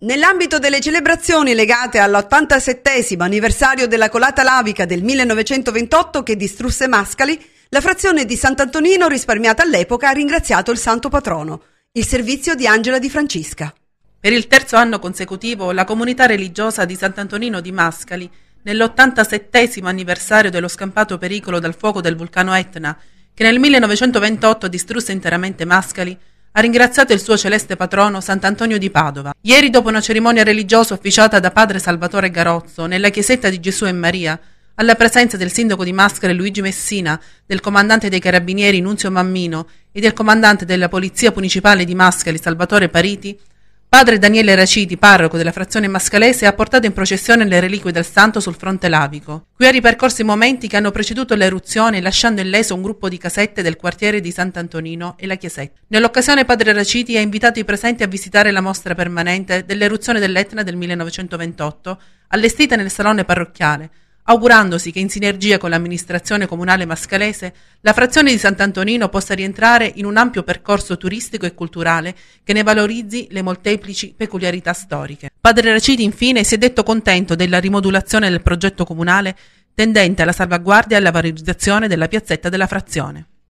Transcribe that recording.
Nell'ambito delle celebrazioni legate all'87 anniversario della colata lavica del 1928 che distrusse Mascali, la frazione di Sant'Antonino risparmiata all'epoca ha ringraziato il santo patrono, il servizio di Angela di Francesca. Per il terzo anno consecutivo la comunità religiosa di Sant'Antonino di Mascali, nell'87 anniversario dello scampato pericolo dal fuoco del vulcano Etna, che nel 1928 distrusse interamente Mascali, ha ringraziato il suo celeste patrono Sant'Antonio di Padova. Ieri, dopo una cerimonia religiosa officiata da padre Salvatore Garozzo nella chiesetta di Gesù e Maria, alla presenza del sindaco di Maschere Luigi Messina, del comandante dei carabinieri Nunzio Mammino e del comandante della polizia municipale di Maschere Salvatore Pariti, Padre Daniele Raciti, parroco della frazione mascalese, ha portato in processione le reliquie del santo sul fronte lavico. Qui ha ripercorso i momenti che hanno preceduto l'eruzione, lasciando illeso un gruppo di casette del quartiere di Sant'Antonino e la chiesetta. Nell'occasione Padre Raciti ha invitato i presenti a visitare la mostra permanente dell'eruzione dell'Etna del 1928, allestita nel salone parrocchiale, augurandosi che in sinergia con l'amministrazione comunale mascalese la frazione di Sant'Antonino possa rientrare in un ampio percorso turistico e culturale che ne valorizzi le molteplici peculiarità storiche. Padre Racidi infine si è detto contento della rimodulazione del progetto comunale tendente alla salvaguardia e alla valorizzazione della piazzetta della frazione.